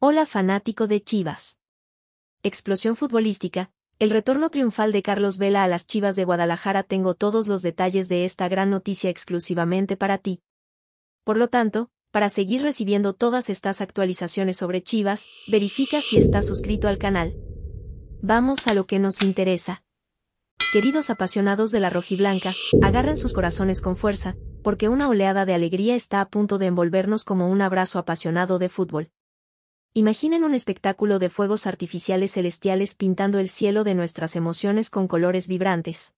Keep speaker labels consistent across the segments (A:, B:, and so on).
A: Hola fanático de Chivas. Explosión futbolística. El retorno triunfal de Carlos Vela a las Chivas de Guadalajara. Tengo todos los detalles de esta gran noticia exclusivamente para ti. Por lo tanto, para seguir recibiendo todas estas actualizaciones sobre Chivas, verifica si estás suscrito al canal. Vamos a lo que nos interesa. Queridos apasionados de la rojiblanca, agarren sus corazones con fuerza, porque una oleada de alegría está a punto de envolvernos como un abrazo apasionado de fútbol. Imaginen un espectáculo de fuegos artificiales celestiales pintando el cielo de nuestras emociones con colores vibrantes.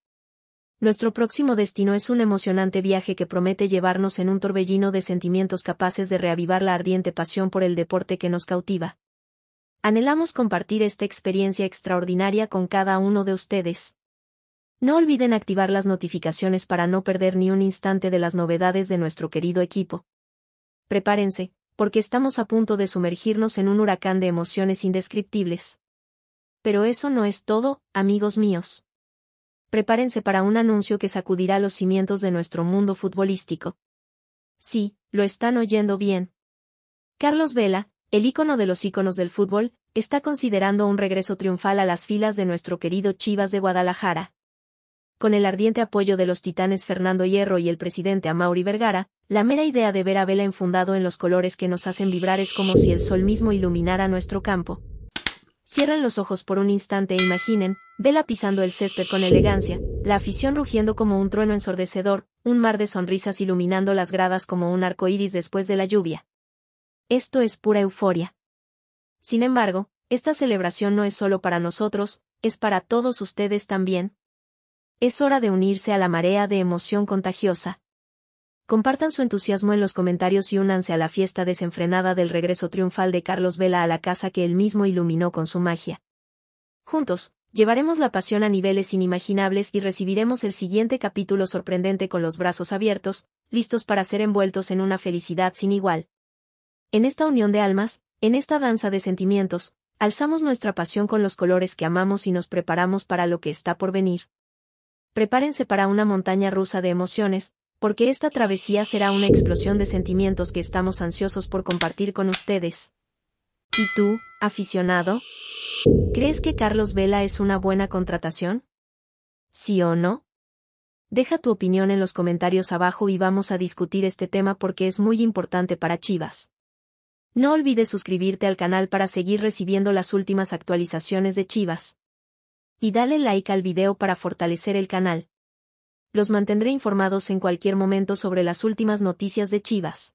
A: Nuestro próximo destino es un emocionante viaje que promete llevarnos en un torbellino de sentimientos capaces de reavivar la ardiente pasión por el deporte que nos cautiva. Anhelamos compartir esta experiencia extraordinaria con cada uno de ustedes. No olviden activar las notificaciones para no perder ni un instante de las novedades de nuestro querido equipo. Prepárense, porque estamos a punto de sumergirnos en un huracán de emociones indescriptibles. Pero eso no es todo, amigos míos. Prepárense para un anuncio que sacudirá los cimientos de nuestro mundo futbolístico. Sí, lo están oyendo bien. Carlos Vela, el ícono de los íconos del fútbol, está considerando un regreso triunfal a las filas de nuestro querido Chivas de Guadalajara con el ardiente apoyo de los titanes Fernando Hierro y el presidente Amauri Vergara, la mera idea de ver a Vela enfundado en los colores que nos hacen vibrar es como si el sol mismo iluminara nuestro campo. Cierren los ojos por un instante e imaginen, Vela pisando el césped con elegancia, la afición rugiendo como un trueno ensordecedor, un mar de sonrisas iluminando las gradas como un arco iris después de la lluvia. Esto es pura euforia. Sin embargo, esta celebración no es solo para nosotros, es para todos ustedes también, es hora de unirse a la marea de emoción contagiosa. Compartan su entusiasmo en los comentarios y únanse a la fiesta desenfrenada del regreso triunfal de Carlos Vela a la casa que él mismo iluminó con su magia. Juntos, llevaremos la pasión a niveles inimaginables y recibiremos el siguiente capítulo sorprendente con los brazos abiertos, listos para ser envueltos en una felicidad sin igual. En esta unión de almas, en esta danza de sentimientos, alzamos nuestra pasión con los colores que amamos y nos preparamos para lo que está por venir. Prepárense para una montaña rusa de emociones, porque esta travesía será una explosión de sentimientos que estamos ansiosos por compartir con ustedes. ¿Y tú, aficionado? ¿Crees que Carlos Vela es una buena contratación? ¿Sí o no? Deja tu opinión en los comentarios abajo y vamos a discutir este tema porque es muy importante para Chivas. No olvides suscribirte al canal para seguir recibiendo las últimas actualizaciones de Chivas. Y dale like al video para fortalecer el canal. Los mantendré informados en cualquier momento sobre las últimas noticias de Chivas.